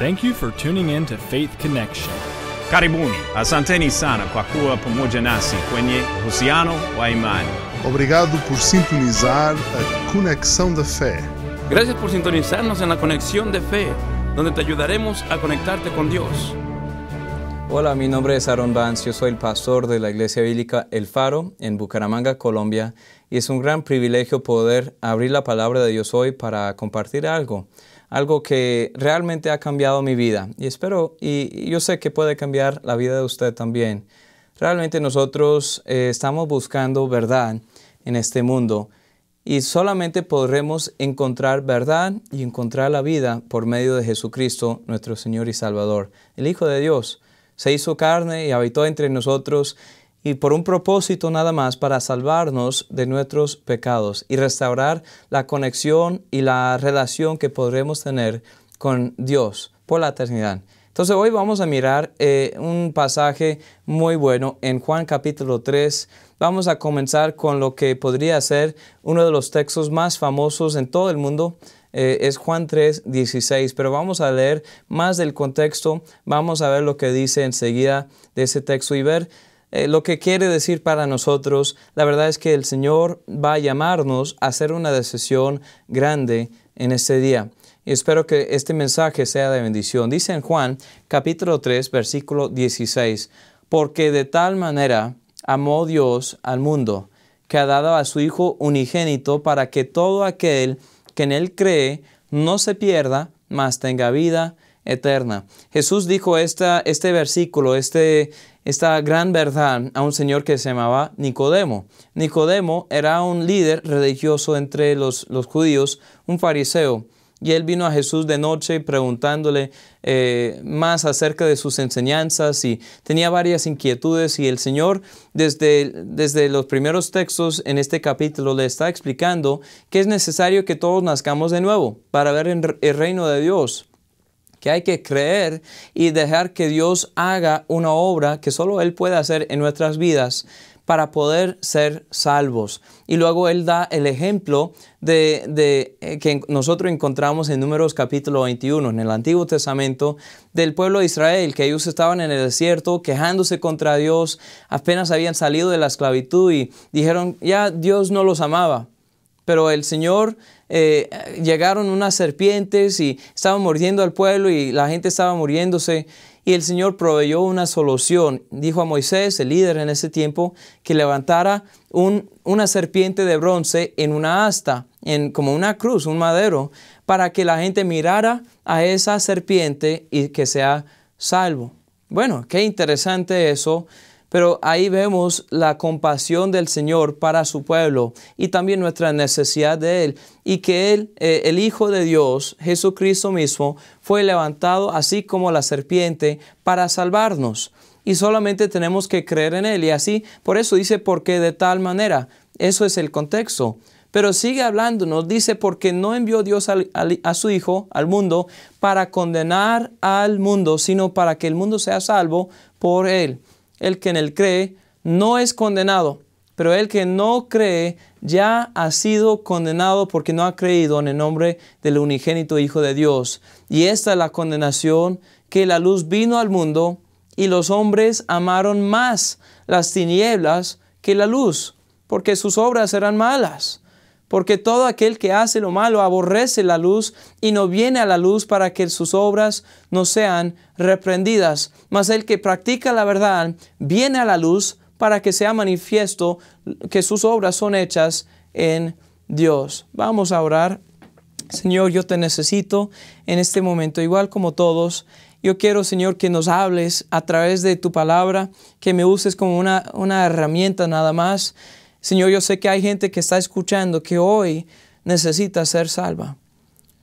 Thank you for tuning in to Faith Connection. Karibuni, asanteni sana kwa kuwa kwenye wa Obrigado por sintonizar a Conexão da Fé. Gracias por sintonizarnos en la Conexión de Fe, donde te ayudaremos a conectarte con Dios. Hola, mi nombre es Aaron Vance, yo soy el pastor de la Iglesia Bíblica El Faro en Bucaramanga, Colombia, y es un gran privilegio poder abrir la palabra de Dios hoy para compartir algo algo que realmente ha cambiado mi vida y espero y yo sé que puede cambiar la vida de usted también. Realmente nosotros eh, estamos buscando verdad en este mundo y solamente podremos encontrar verdad y encontrar la vida por medio de Jesucristo, nuestro Señor y Salvador, el Hijo de Dios. Se hizo carne y habitó entre nosotros y por un propósito nada más para salvarnos de nuestros pecados y restaurar la conexión y la relación que podremos tener con Dios por la eternidad. Entonces hoy vamos a mirar eh, un pasaje muy bueno en Juan capítulo 3. Vamos a comenzar con lo que podría ser uno de los textos más famosos en todo el mundo. Eh, es Juan 3, 16, pero vamos a leer más del contexto, vamos a ver lo que dice enseguida de ese texto y ver eh, lo que quiere decir para nosotros, la verdad es que el Señor va a llamarnos a hacer una decisión grande en este día. Y espero que este mensaje sea de bendición. Dice en Juan capítulo 3, versículo 16, porque de tal manera amó Dios al mundo, que ha dado a su Hijo unigénito para que todo aquel que en Él cree no se pierda, mas tenga vida eterna. Jesús dijo esta, este versículo, este, esta gran verdad a un señor que se llamaba Nicodemo. Nicodemo era un líder religioso entre los, los judíos, un fariseo. Y él vino a Jesús de noche preguntándole eh, más acerca de sus enseñanzas y tenía varias inquietudes y el Señor desde, desde los primeros textos en este capítulo le está explicando que es necesario que todos nazcamos de nuevo para ver el reino de Dios que hay que creer y dejar que Dios haga una obra que solo Él puede hacer en nuestras vidas para poder ser salvos. Y luego Él da el ejemplo de, eh, que nosotros encontramos en Números capítulo 21, en el Antiguo Testamento, del pueblo de Israel, que ellos estaban en el desierto quejándose contra Dios, apenas habían salido de la esclavitud y dijeron, ya Dios no los amaba pero el Señor eh, llegaron unas serpientes y estaban mordiendo al pueblo y la gente estaba muriéndose. Y el Señor proveyó una solución. Dijo a Moisés, el líder en ese tiempo, que levantara una serpiente de bronce en una asta, en, como una cruz, un madero, para que la gente mirara a esa serpiente y que sea salvo. Bueno, qué interesante eso. Pero ahí vemos la compasión del Señor para su pueblo y también nuestra necesidad de Él. Y que Él, eh, el Hijo de Dios, Jesucristo mismo, fue levantado así como la serpiente para salvarnos. Y solamente tenemos que creer en Él. Y así, por eso dice, porque de tal manera. Eso es el contexto. Pero sigue hablándonos, dice, porque no envió Dios a su Hijo al mundo para condenar al mundo, sino para que el mundo sea salvo por Él el que en él cree no es condenado, pero el que no cree ya ha sido condenado porque no ha creído en el nombre del unigénito Hijo de Dios. Y esta es la condenación que la luz vino al mundo y los hombres amaron más las tinieblas que la luz, porque sus obras eran malas. Porque todo aquel que hace lo malo aborrece la luz y no viene a la luz para que sus obras no sean reprendidas. Mas el que practica la verdad viene a la luz para que sea manifiesto que sus obras son hechas en Dios. Vamos a orar. Señor, yo te necesito en este momento, igual como todos. Yo quiero, Señor, que nos hables a través de tu palabra, que me uses como una, una herramienta nada más. Señor, yo sé que hay gente que está escuchando que hoy necesita ser salva.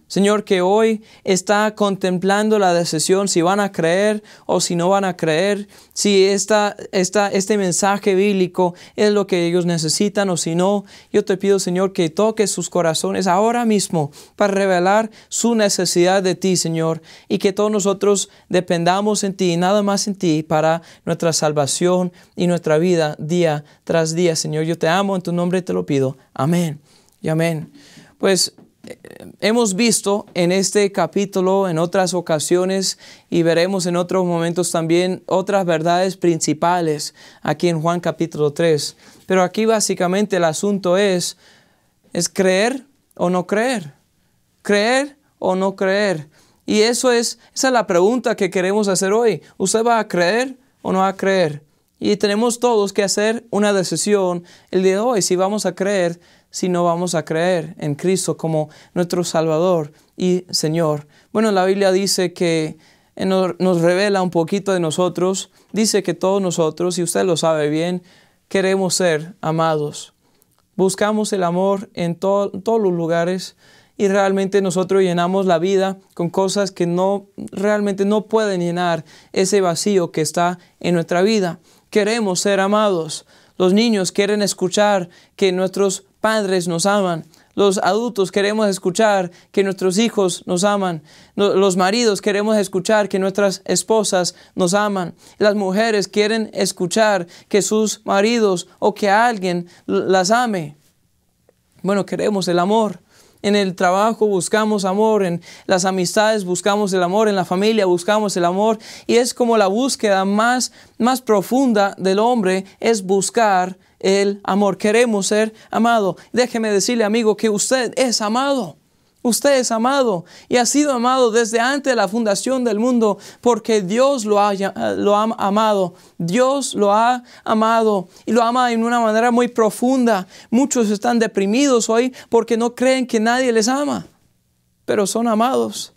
Señor, que hoy está contemplando la decisión si van a creer o si no van a creer, si esta, este mensaje bíblico es lo que ellos necesitan o si no. Yo te pido, Señor, que toques sus corazones ahora mismo para revelar su necesidad de ti, Señor, y que todos nosotros dependamos en ti y nada más en ti para nuestra salvación y nuestra vida día tras día, Señor. Yo te amo, en tu nombre te lo pido. Amén y amén. Pues, hemos visto en este capítulo, en otras ocasiones, y veremos en otros momentos también otras verdades principales aquí en Juan capítulo 3. Pero aquí básicamente el asunto es, es creer o no creer, creer o no creer. Y eso es, esa es la pregunta que queremos hacer hoy. ¿Usted va a creer o no va a creer? Y tenemos todos que hacer una decisión el día de hoy, si vamos a creer, si no vamos a creer en Cristo como nuestro Salvador y Señor. Bueno, la Biblia dice que eh, nos revela un poquito de nosotros, dice que todos nosotros, y usted lo sabe bien, queremos ser amados. Buscamos el amor en todos los lugares y realmente nosotros llenamos la vida con cosas que no realmente no pueden llenar ese vacío que está en nuestra vida queremos ser amados. Los niños quieren escuchar que nuestros padres nos aman. Los adultos queremos escuchar que nuestros hijos nos aman. Los maridos queremos escuchar que nuestras esposas nos aman. Las mujeres quieren escuchar que sus maridos o que alguien las ame. Bueno, queremos el amor en el trabajo buscamos amor, en las amistades buscamos el amor, en la familia buscamos el amor y es como la búsqueda más, más profunda del hombre es buscar el amor. Queremos ser amado. Déjeme decirle amigo que usted es amado. Usted es amado y ha sido amado desde antes de la fundación del mundo porque Dios lo ha, amado. Dios lo ha amado y lo ama en una manera muy profunda. Muchos están deprimidos hoy porque no creen que nadie les ama, pero son amados.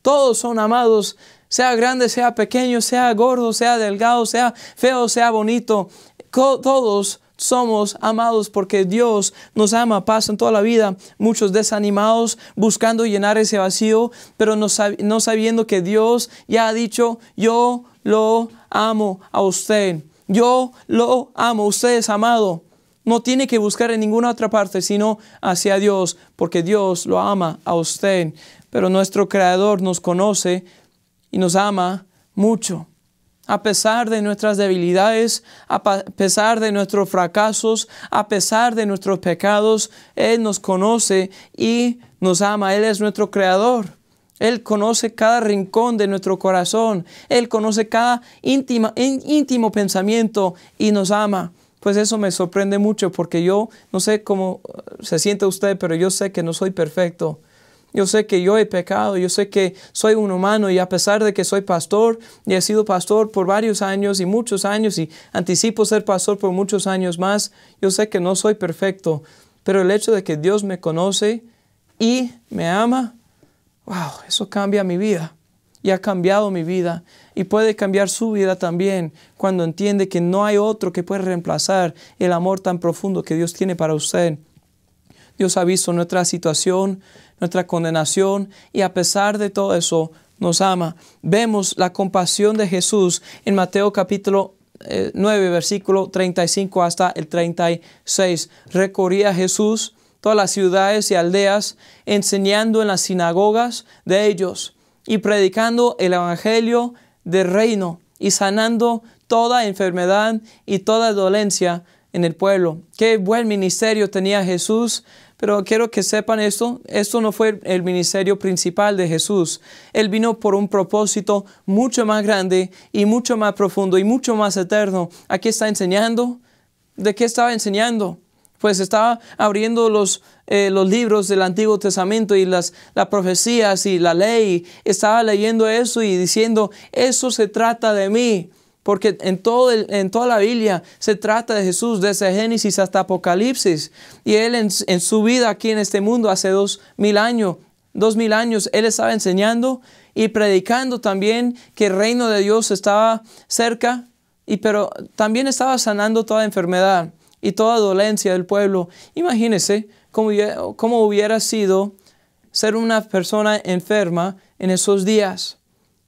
Todos son amados sea grande, sea pequeño, sea gordo, sea delgado, sea feo, sea bonito, todos somos amados porque Dios nos ama. Pasan toda la vida muchos desanimados buscando llenar ese vacío, pero no, no sabiendo que Dios ya ha dicho, yo lo amo a usted. Yo lo amo, usted es amado. No tiene que buscar en ninguna otra parte, sino hacia Dios, porque Dios lo ama a usted. Pero nuestro Creador nos conoce y nos ama mucho a pesar de nuestras debilidades, a pesar de nuestros fracasos, a pesar de nuestros pecados. Él nos conoce y nos ama. Él es nuestro creador. Él conoce cada rincón de nuestro corazón. Él conoce cada íntima, íntimo pensamiento y nos ama. Pues eso me sorprende mucho porque yo no sé cómo eh, se siente usted, pero yo sé que no soy perfecto. Yo sé que yo he pecado, yo sé que soy un humano y a pesar de que soy pastor y he sido pastor por varios años y muchos años y anticipo ser pastor por muchos años más, yo sé que no soy perfecto, pero el hecho de que Dios me conoce y me ama, wow, eso cambia mi vida y ha cambiado mi vida y puede cambiar su vida también cuando entiende que no hay otro que pueda reemplazar el amor tan profundo que Dios tiene para usted. Dios ha visto nuestra situación, nuestra condenación y a pesar de todo eso nos ama. Vemos la compasión de Jesús en Mateo capítulo 9, eh, versículo 35 hasta el 36. Recorría Jesús todas las ciudades y aldeas, enseñando en las sinagogas de ellos y predicando el Evangelio del reino y sanando toda enfermedad y toda dolencia en el pueblo. Qué buen ministerio tenía Jesús pero quiero que sepan esto, esto no fue el ministerio principal de Jesús. Él vino por un propósito mucho más grande y mucho más profundo y mucho más eterno. ¿A Aquí está enseñando. ¿De qué estaba enseñando? Pues estaba abriendo los, eh, los libros del Antiguo Testamento y las profecías y la ley. Estaba leyendo eso y diciendo, eso se trata de mí. Porque en, todo en toda la Biblia se trata de Jesús desde Génesis hasta Apocalipsis. Y Él en, su vida aquí en este mundo hace dos mil años, dos mil años, Él estaba enseñando y predicando también que el reino de Dios estaba cerca, y, pero también estaba sanando toda enfermedad y toda dolencia del pueblo. Imagínese cómo, hubiera sido ser una persona enferma en esos días.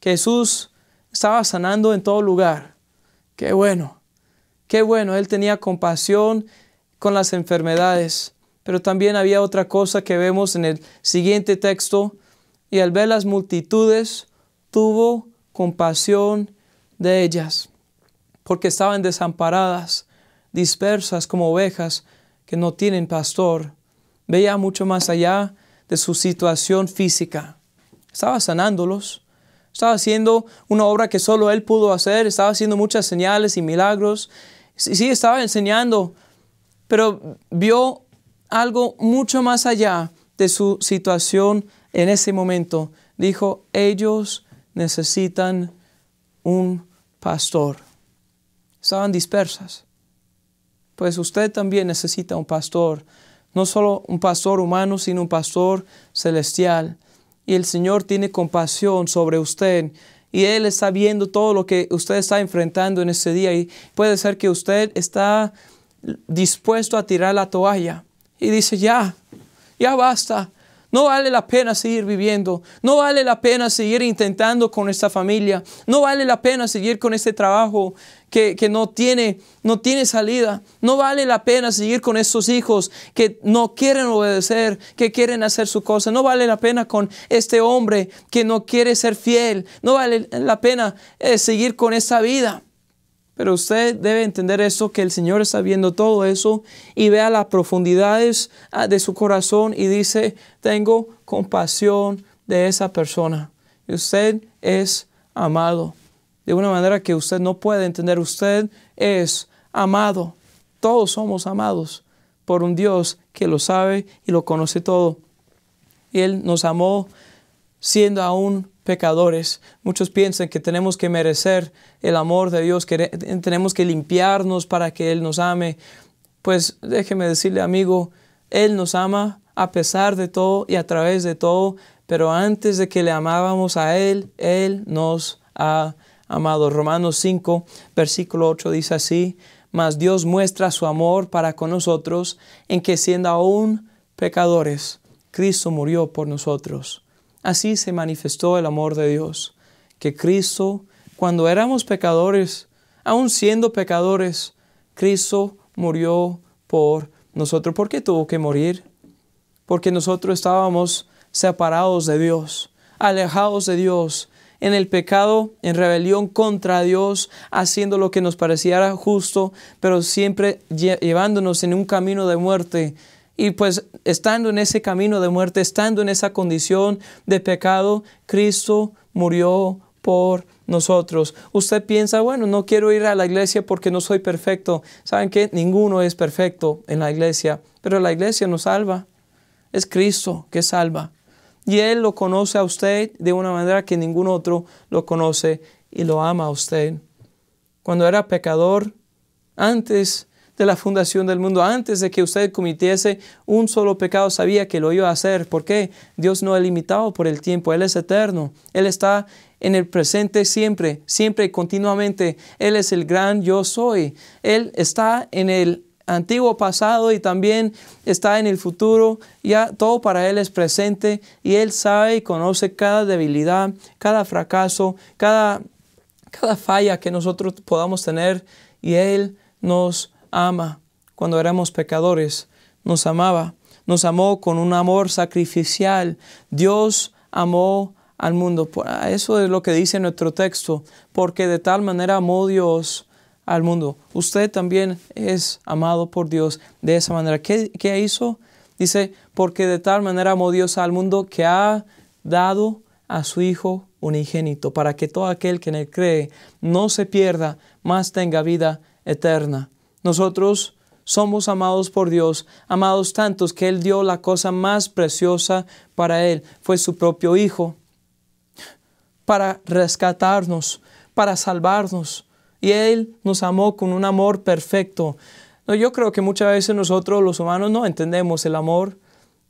Jesús estaba sanando en todo lugar. Qué bueno, qué bueno, él tenía compasión con las enfermedades. Pero también había otra cosa que vemos en el siguiente texto, y al ver las multitudes, tuvo compasión de ellas, porque estaban desamparadas, dispersas como ovejas que no tienen pastor. Veía mucho más allá de su situación física. Estaba sanándolos, estaba haciendo una obra que solo él pudo hacer, estaba haciendo muchas señales y milagros. Sí, estaba enseñando, pero vio algo mucho más allá de su situación en ese momento. Dijo, ellos necesitan un pastor. Estaban dispersas. Pues usted también necesita un pastor, no solo un pastor humano, sino un pastor celestial y el Señor tiene compasión sobre usted. Y Él está viendo todo lo que usted está enfrentando en ese día. Y puede ser que usted está dispuesto a tirar la toalla. Y dice, ya, ya basta. No vale la pena seguir viviendo. No vale la pena seguir intentando con esta familia. No vale la pena seguir con este trabajo que, no, tiene, no tiene salida. No vale la pena seguir con estos hijos que no quieren obedecer, que quieren hacer su cosa. No vale la pena con este hombre que no quiere ser fiel. No vale la pena eh, seguir con esta vida. Pero usted debe entender eso, que el Señor está viendo todo eso y vea las profundidades ah, de su corazón y dice, tengo compasión de esa persona. Y usted es amado. De una manera que usted no puede entender, usted es amado. Todos somos amados por un Dios que lo sabe y lo conoce todo. Y Él nos amó siendo aún pecadores. Muchos piensan que tenemos que merecer el amor de Dios, que tenemos que limpiarnos para que Él nos ame. Pues déjeme decirle, amigo, Él nos ama a pesar de todo y a través de todo, pero antes de que le amábamos a Él, Él nos ha amado. Romanos 5, versículo 8 dice así, mas Dios muestra su amor para con nosotros en que siendo aún pecadores, Cristo murió por nosotros. Así se manifestó el amor de Dios, que Cristo, cuando éramos pecadores, aun siendo pecadores, Cristo murió por nosotros. ¿Por qué tuvo que morir? Porque nosotros estábamos separados de Dios, alejados de Dios, en el pecado, en rebelión contra Dios, haciendo lo que nos pareciera justo, pero siempre llevándonos en un camino de muerte, y pues estando en ese camino de muerte, estando en esa condición de pecado, Cristo murió por nosotros. Usted piensa, bueno, no quiero ir a la iglesia porque no soy perfecto. ¿Saben qué? Ninguno es perfecto en la iglesia, pero la iglesia nos salva. Es Cristo que salva. Y Él lo conoce a usted de una manera que ningún otro lo conoce y lo ama a usted. Cuando era pecador, antes de la fundación del mundo. Antes de que usted comitiese un solo pecado, sabía que lo iba a hacer. ¿Por qué? Dios no es limitado por el tiempo, Él es eterno. Él está en el presente siempre, siempre, y continuamente. Él es el gran yo soy. Él está en el antiguo pasado y también está en el futuro. Ya todo para Él es presente y Él sabe y conoce cada debilidad, cada fracaso, cada, cada falla que nosotros podamos tener y Él nos ama. Cuando éramos pecadores, nos amaba. Nos amó con un amor sacrificial. Dios amó al mundo. Ah, eso es lo que dice nuestro texto, porque de tal manera amó Dios al mundo. Usted también es amado por Dios de esa manera. ¿Qué, hizo? Dice, porque de tal manera amó Dios al mundo que ha dado a su Hijo unigénito, para que todo aquel que en él cree no se pierda, más tenga vida eterna. Nosotros somos amados por Dios, amados tantos que Él dio la cosa más preciosa para Él, fue su propio Hijo, para rescatarnos, para salvarnos. Y Él nos amó con un amor perfecto. yo creo que muchas veces nosotros los humanos no entendemos el amor.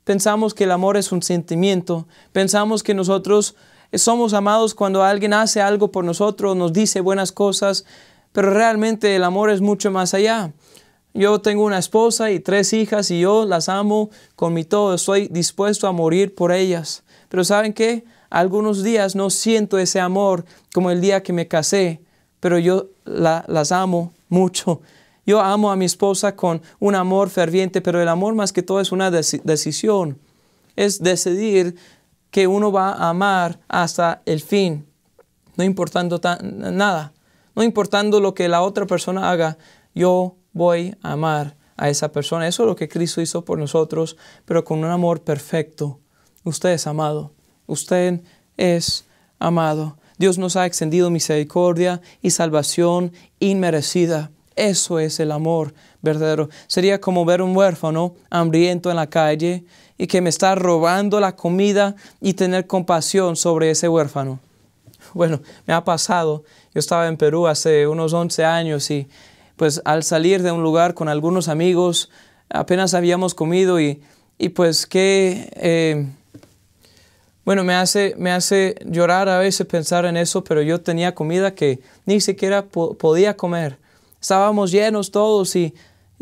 Pensamos que el amor es un sentimiento. Pensamos que nosotros somos amados cuando alguien hace algo por nosotros, nos dice buenas cosas, pero realmente el amor es mucho más allá. Yo tengo una esposa y tres hijas y yo las amo con mi todo. Estoy dispuesto a morir por ellas. Pero ¿saben qué? Algunos días no siento ese amor como el día que me casé, pero yo las amo mucho. Yo amo a mi esposa con un amor ferviente, pero el amor más que todo es una decisión. Es decidir que uno va a amar hasta el fin, no importando nada. No importando lo que la otra persona haga, yo voy a amar a esa persona. Eso es lo que Cristo hizo por nosotros, pero con un amor perfecto. Usted es amado. Usted es amado. Dios nos ha extendido misericordia y salvación inmerecida. Eso es el amor verdadero. Sería como ver un huérfano hambriento en la calle y que me está robando la comida y tener compasión sobre ese huérfano bueno, me ha pasado. Yo estaba en Perú hace unos 11 años y pues al salir de un lugar con algunos amigos, apenas habíamos comido y, pues qué. Eh, bueno, me hace, me hace llorar a veces pensar en eso, pero yo tenía comida que ni siquiera podía comer. Estábamos llenos todos y,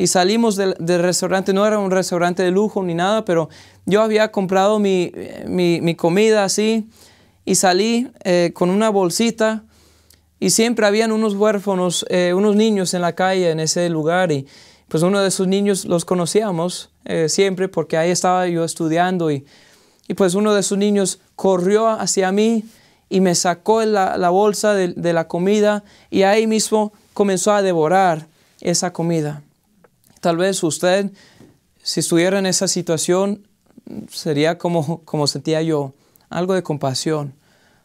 salimos del, restaurante, no era un restaurante de lujo ni nada, pero yo había comprado mi, mi comida así y salí eh, con una bolsita y siempre habían unos huérfanos, eh, unos niños en la calle, en ese lugar y pues uno de sus niños los conocíamos eh, siempre porque ahí estaba yo estudiando y, pues uno de sus niños corrió hacia mí y me sacó la, bolsa de, de la comida y ahí mismo comenzó a devorar esa comida. Tal vez usted, si estuviera en esa situación, sería como, como sentía yo algo de compasión.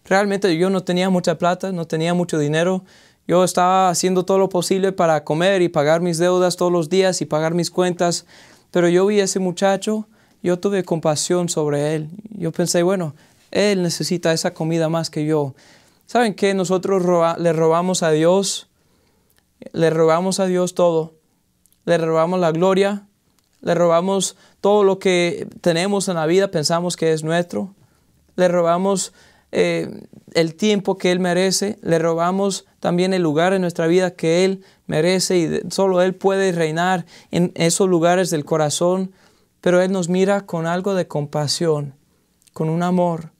Realmente yo no tenía mucha plata, no tenía mucho dinero. Yo estaba haciendo todo lo posible para comer y pagar mis deudas todos los días y pagar mis cuentas. Pero yo vi a ese muchacho, yo tuve compasión sobre él. Yo pensé, bueno, él necesita esa comida más que yo. ¿Saben qué? Nosotros le robamos a Dios, le robamos a Dios todo. Le robamos la gloria, le robamos todo lo que tenemos en la vida, pensamos que es nuestro le robamos eh, el tiempo que Él merece, le robamos también el lugar en nuestra vida que Él merece y solo Él puede reinar en esos lugares del corazón, pero Él nos mira con algo de compasión, con un amor.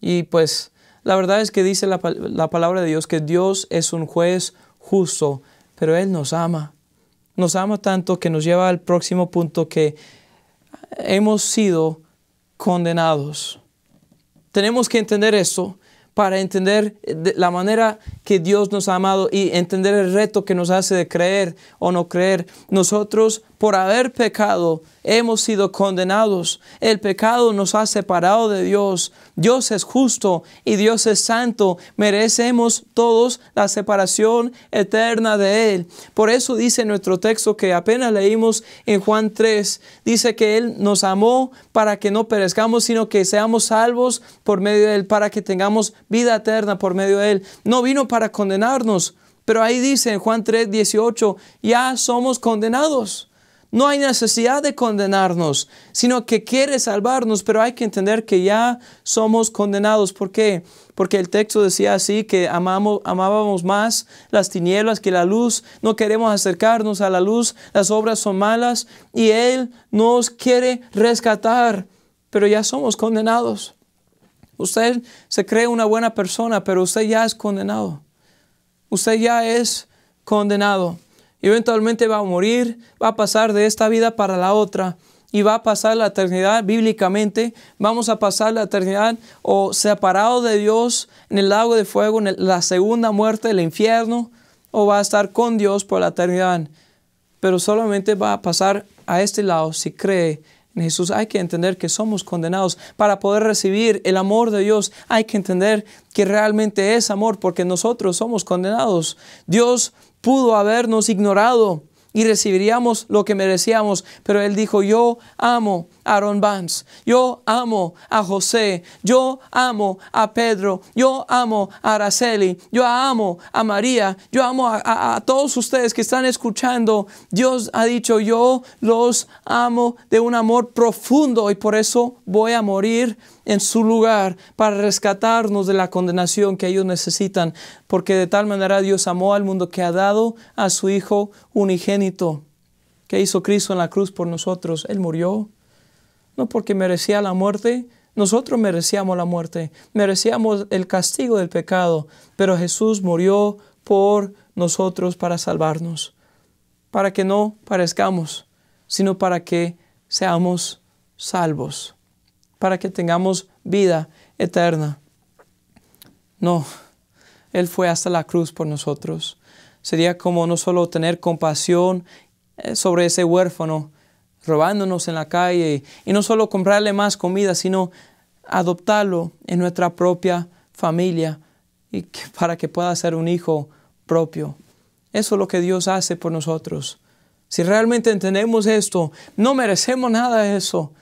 Y pues la verdad es que dice la, la palabra de Dios que Dios es un juez justo, pero Él nos ama. Nos ama tanto que nos lleva al próximo punto que hemos sido condenados. Tenemos que entender eso para entender eh, la manera que Dios nos ha amado y entender el reto que nos hace de creer o no creer. Nosotros por haber pecado, hemos sido condenados. El pecado nos ha separado de Dios. Dios es justo y Dios es santo. Merecemos todos la separación eterna de Él. Por eso dice nuestro texto que apenas leímos en Juan 3, dice que Él nos amó para que no perezcamos, sino que seamos salvos por medio de Él, para que tengamos vida eterna por medio de Él. No vino para condenarnos. Pero ahí dice en Juan 3, 18, ya somos condenados no hay necesidad de condenarnos, sino que quiere salvarnos, pero hay que entender que ya somos condenados. ¿Por qué? Porque el texto decía así, que amábamos más las tinieblas que la luz, no queremos acercarnos a la luz, las obras son malas y Él nos quiere rescatar, pero ya somos condenados. Usted se cree una buena persona, pero usted ya es condenado. Usted ya es condenado eventualmente va a morir, va a pasar de esta vida para la otra y va a pasar la eternidad bíblicamente, vamos a pasar la eternidad o separado de Dios en el lago de fuego, en la segunda muerte del infierno, o va a estar con Dios por la eternidad. Pero solamente va a pasar a este lado si cree en Jesús. Hay que entender que somos condenados. Para poder recibir el amor de Dios, hay que entender que realmente es amor porque nosotros somos condenados. Dios pudo habernos ignorado y recibiríamos lo que merecíamos, pero Él dijo, yo amo Aaron Vance, yo amo a José, yo amo a Pedro, yo amo a Araceli, yo amo a María, yo amo a, todos ustedes que están escuchando. Dios ha dicho, yo los amo de un amor profundo y por eso voy a morir en su lugar para rescatarnos de la condenación que ellos necesitan, porque de tal manera Dios amó al mundo que ha dado a su Hijo unigénito. que hizo Cristo en la cruz por nosotros? Él murió no porque merecía la muerte, nosotros merecíamos la muerte, merecíamos el castigo del pecado, pero Jesús murió por nosotros para salvarnos, para que no parezcamos, sino para que seamos salvos, para que tengamos vida eterna. No, Él fue hasta la cruz por nosotros. Sería como no solo tener compasión eh, sobre ese huérfano, robándonos en la calle y no solo comprarle más comida, sino adoptarlo en nuestra propia familia y para que pueda ser un hijo propio. Eso es lo que Dios hace por nosotros. Si realmente entendemos esto, no merecemos nada de eso,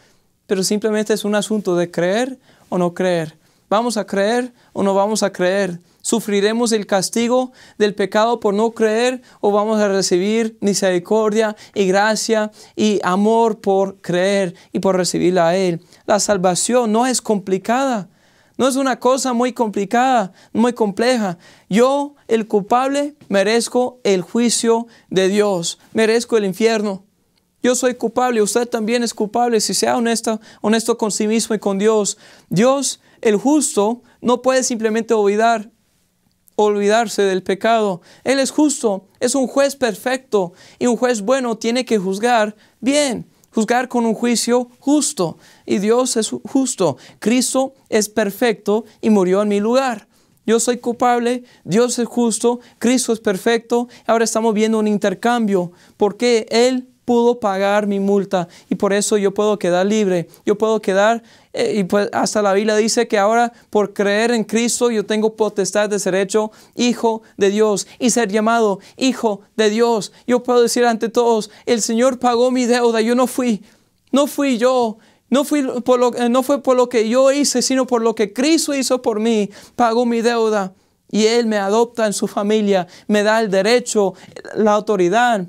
pero simplemente es un asunto de creer o no creer. ¿Vamos a creer o no vamos a creer? ¿Sufriremos el castigo del pecado por no creer o vamos a recibir misericordia y gracia y amor por creer y por recibir a Él? La salvación no es complicada, no es una cosa muy complicada, muy compleja. Yo, el culpable, merezco el juicio de Dios, merezco el infierno. Yo soy culpable, usted también es culpable si sea honesto, honesto con sí mismo y con Dios. Dios el justo no puede simplemente olvidar, olvidarse del pecado. Él es justo, es un juez perfecto y un juez bueno tiene que juzgar bien, juzgar con un juicio justo. Y Dios es justo. Cristo es perfecto y murió en mi lugar. Yo soy culpable, Dios es justo, Cristo es perfecto. Ahora estamos viendo un intercambio porque Él pudo pagar mi multa y por eso yo puedo quedar libre, yo puedo quedar, eh, y pues hasta la Biblia dice que ahora por creer en Cristo yo tengo potestad de ser hecho hijo de Dios y ser llamado hijo de Dios. Yo puedo decir ante todos, el Señor pagó mi deuda, yo no fui, no fui yo, no, fui por lo, eh, no fue por lo que yo hice, sino por lo que Cristo hizo por mí, pagó mi deuda. Y Él me adopta en su familia, me da el derecho, la autoridad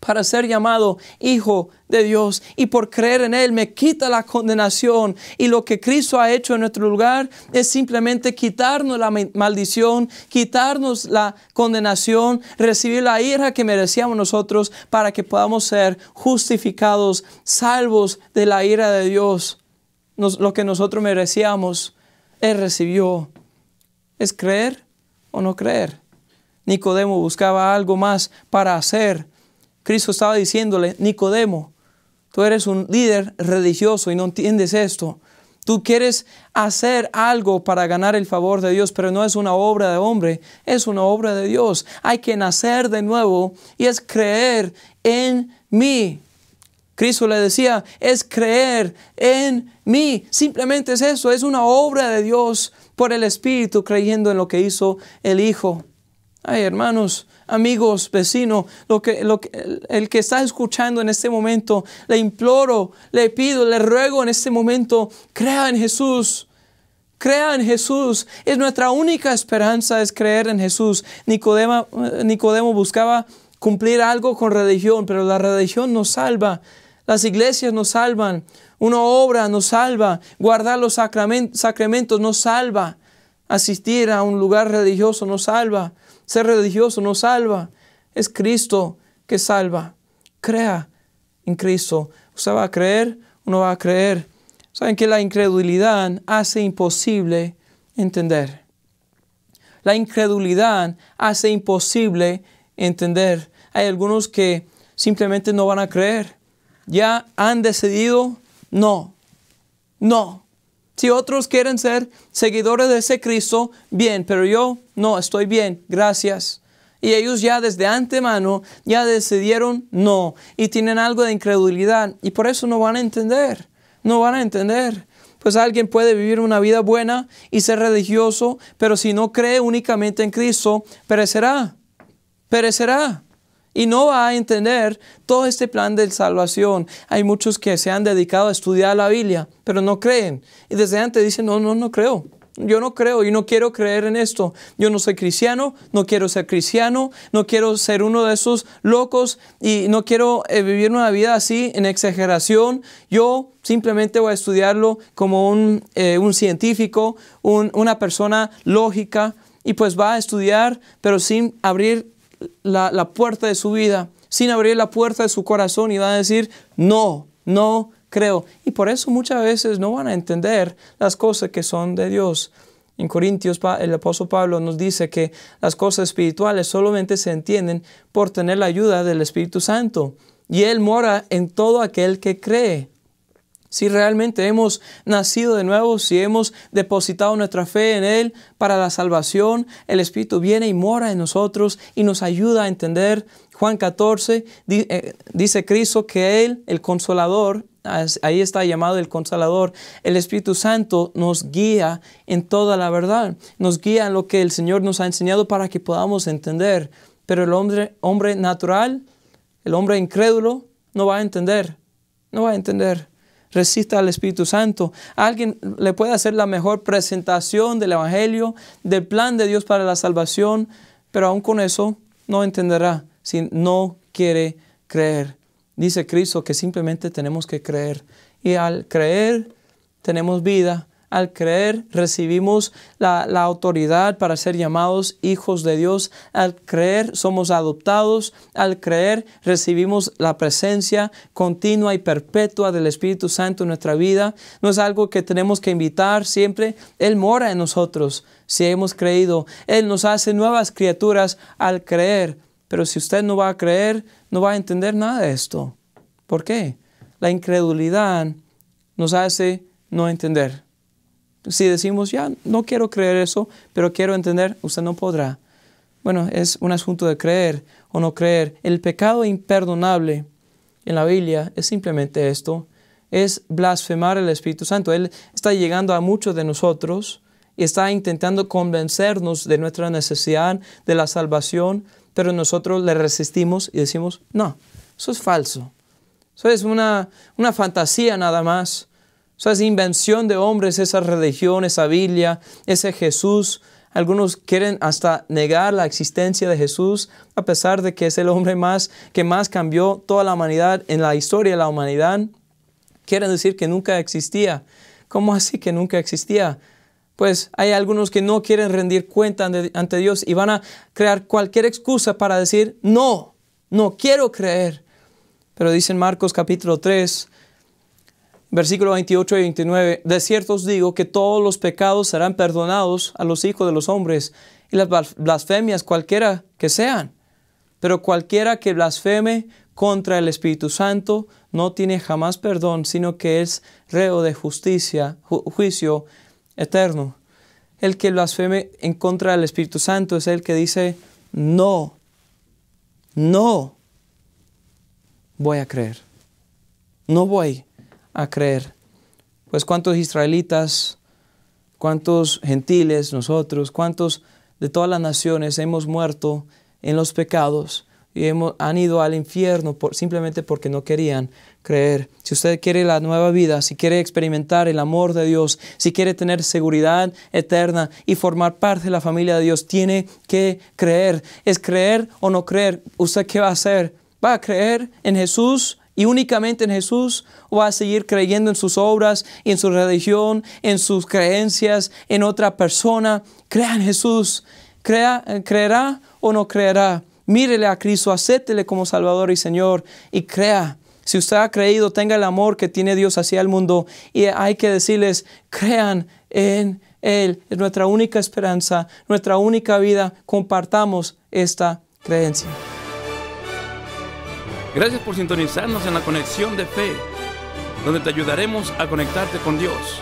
para ser llamado hijo de Dios y por creer en Él me quita la condenación y lo que Cristo ha hecho en nuestro lugar es simplemente quitarnos la maldición, quitarnos la condenación, recibir la ira que merecíamos nosotros para que podamos ser justificados, salvos de la ira de Dios. lo que nosotros merecíamos, Él recibió. ¿Es creer o no creer? Nicodemo buscaba algo más para hacer Cristo estaba diciéndole, Nicodemo, tú eres un líder religioso y no entiendes esto. Tú quieres hacer algo para ganar el favor de Dios, pero no es una obra de hombre, es una obra de Dios. Hay que nacer de nuevo y es creer en mí. Cristo le decía, es creer en mí. Simplemente es eso, es una obra de Dios por el Espíritu creyendo en lo que hizo el Hijo. Ay, hermanos, amigos, vecinos, lo que, lo que, el que está escuchando en este momento, le imploro, le pido, le ruego en este momento, crea en Jesús. Crea en Jesús. Es nuestra única esperanza es creer en Jesús. Nicodemo, Nicodemo buscaba cumplir algo con religión, pero la religión nos salva. Las iglesias nos salvan. Una obra nos salva. Guardar los sacramentos nos salva. Asistir a un lugar religioso nos salva. Ser religioso no salva, es Cristo que salva. Crea en Cristo. ¿Usted va a creer o no va a creer? Saben que la incredulidad hace imposible entender. La incredulidad hace imposible entender. Hay algunos que simplemente no van a creer. Ya han decidido, no, no, si otros quieren ser seguidores de ese Cristo, bien, pero yo no, estoy bien, gracias. Y ellos ya desde antemano ya decidieron no y tienen algo de incredulidad y por eso no van a entender, no van a entender. Pues alguien puede vivir una vida buena y ser religioso, pero si no cree únicamente en Cristo, perecerá, perecerá y no va a entender todo este plan de salvación. Hay muchos que se han dedicado a estudiar la Biblia, pero no creen. Y desde antes dicen, no, no, no creo. Yo no creo y no quiero creer en esto. Yo no soy cristiano, no quiero ser cristiano, no quiero ser uno de esos locos y no quiero eh, vivir una vida así en exageración. Yo simplemente voy a estudiarlo como un, eh, científico, una persona lógica y pues va a estudiar, pero sin abrir la, puerta de su vida, sin abrir la puerta de su corazón y van a decir, no, no creo. Y por eso muchas veces no van a entender las cosas que son de Dios. En Corintios el apóstol Pablo nos dice que las cosas espirituales solamente se entienden por tener la ayuda del Espíritu Santo. Y Él mora en todo aquel que cree. Si realmente hemos nacido de nuevo, si hemos depositado nuestra fe en Él para la salvación, el Espíritu viene y mora en nosotros y nos ayuda a entender. Juan 14 eh, dice Cristo que Él, el consolador, ahí está llamado el consolador, el Espíritu Santo nos guía en toda la verdad, nos guía en lo que el Señor nos ha enseñado para que podamos entender. Pero el hombre, hombre natural, el hombre incrédulo, no va a entender, no va a entender resista al Espíritu Santo. Alguien le puede hacer la mejor presentación del Evangelio, del plan de Dios para la salvación, pero aún con eso no entenderá si no quiere creer. Dice Cristo que simplemente tenemos que creer y al creer tenemos vida al creer recibimos la, autoridad para ser llamados hijos de Dios. Al creer somos adoptados. Al creer recibimos la presencia continua y perpetua del Espíritu Santo en nuestra vida. No es algo que tenemos que invitar siempre. Él mora en nosotros si hemos creído. Él nos hace nuevas criaturas al creer. Pero si usted no va a creer, no va a entender nada de esto. ¿Por qué? La incredulidad nos hace no entender. Si decimos, ya, no quiero creer eso, pero quiero entender, usted no podrá. Bueno, es un asunto de creer o no creer. El pecado imperdonable en la Biblia es simplemente esto, es blasfemar al Espíritu Santo. Él está llegando a muchos de nosotros y está intentando convencernos de nuestra necesidad, de la salvación, pero nosotros le resistimos y decimos, no, eso es falso. Eso es una, una fantasía nada más. O invención de hombres, esa religión, esa Biblia, ese Jesús. Algunos quieren hasta negar la existencia de Jesús, a pesar de que es el hombre más que más cambió toda la humanidad en la historia de la humanidad. Quieren decir que nunca existía. ¿Cómo así que nunca existía? Pues hay algunos que no quieren rendir cuenta ante, Dios y van a crear cualquier excusa para decir, no, no quiero creer. Pero dice Marcos capítulo 3, Versículo 28 y 29. De cierto os digo que todos los pecados serán perdonados a los hijos de los hombres y las blasfemias cualquiera que sean. Pero cualquiera que blasfeme contra el Espíritu Santo no tiene jamás perdón, sino que es reo de justicia, juicio eterno. El que blasfeme en contra del Espíritu Santo es el que dice, no, no voy a creer, no voy creer. Pues cuántos israelitas, cuántos gentiles nosotros, cuántos de todas las naciones hemos muerto en los pecados y hemos, han ido al infierno por, simplemente porque no querían creer. Si usted quiere la nueva vida, si quiere experimentar el amor de Dios, si quiere tener seguridad eterna y formar parte de la familia de Dios, tiene que creer. Es creer o no creer. ¿Usted qué va a hacer? ¿Va a creer en Jesús, y únicamente en Jesús, o a seguir creyendo en sus obras, en su religión, en sus creencias, en otra persona. Crea en Jesús. Crea, eh, creerá o no creerá. Mírele a Cristo, acéptele como Salvador y Señor y crea. Si usted ha creído, tenga el amor que tiene Dios hacia el mundo y hay que decirles, crean en Él. Es nuestra única esperanza, nuestra única vida. Compartamos esta creencia. Gracias por sintonizarnos en la conexión de fe, donde te ayudaremos a conectarte con Dios